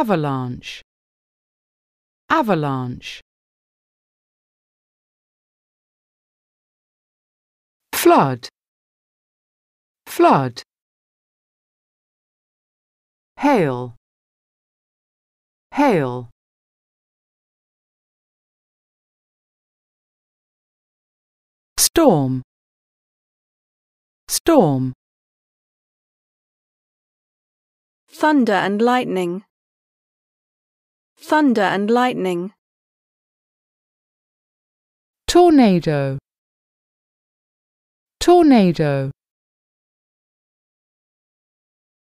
avalanche avalanche flood flood hail hail storm storm thunder and lightning Thunder and lightning. Tornado. Tornado.